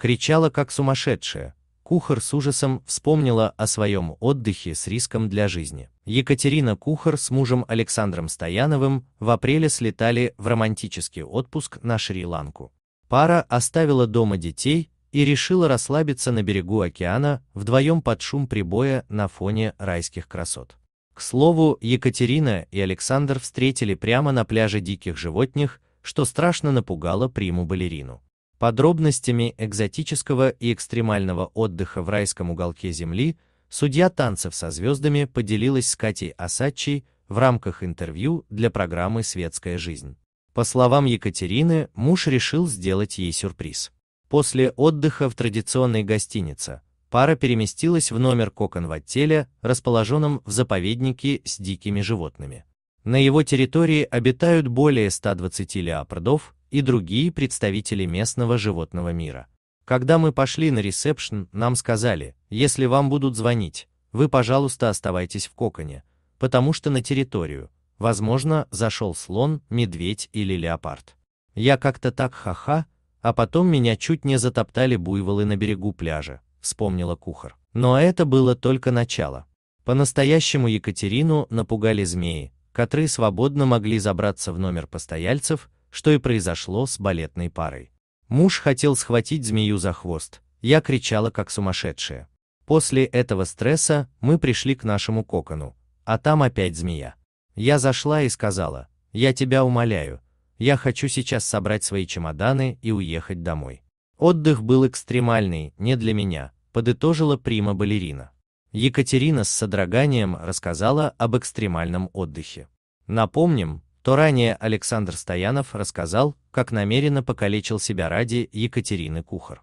кричала как сумасшедшая. Кухар с ужасом вспомнила о своем отдыхе с риском для жизни. Екатерина Кухар с мужем Александром Стояновым в апреле слетали в романтический отпуск на Шри-Ланку. Пара оставила дома детей и решила расслабиться на берегу океана вдвоем под шум прибоя на фоне райских красот. К слову, Екатерина и Александр встретили прямо на пляже диких животных, что страшно напугало приму-балерину. Подробностями экзотического и экстремального отдыха в райском уголке Земли судья танцев со звездами поделилась с Катей Асачей в рамках интервью для программы «Светская жизнь». По словам Екатерины, муж решил сделать ей сюрприз. После отдыха в традиционной гостинице пара переместилась в номер кокон в отеле, расположенном в заповеднике с дикими животными. На его территории обитают более 120 леопардов, и другие представители местного животного мира. Когда мы пошли на ресепшн, нам сказали, если вам будут звонить, вы, пожалуйста, оставайтесь в коконе, потому что на территорию, возможно, зашел слон, медведь или леопард. Я как-то так ха-ха, а потом меня чуть не затоптали буйволы на берегу пляжа, вспомнила кухар. Но это было только начало. По-настоящему Екатерину напугали змеи, которые свободно могли забраться в номер постояльцев, что и произошло с балетной парой. Муж хотел схватить змею за хвост, я кричала как сумасшедшая. После этого стресса мы пришли к нашему кокону, а там опять змея. Я зашла и сказала, я тебя умоляю, я хочу сейчас собрать свои чемоданы и уехать домой. Отдых был экстремальный, не для меня, подытожила прима-балерина. Екатерина с содроганием рассказала об экстремальном отдыхе. Напомним, то ранее Александр Стоянов рассказал, как намеренно покалечил себя ради Екатерины Кухар.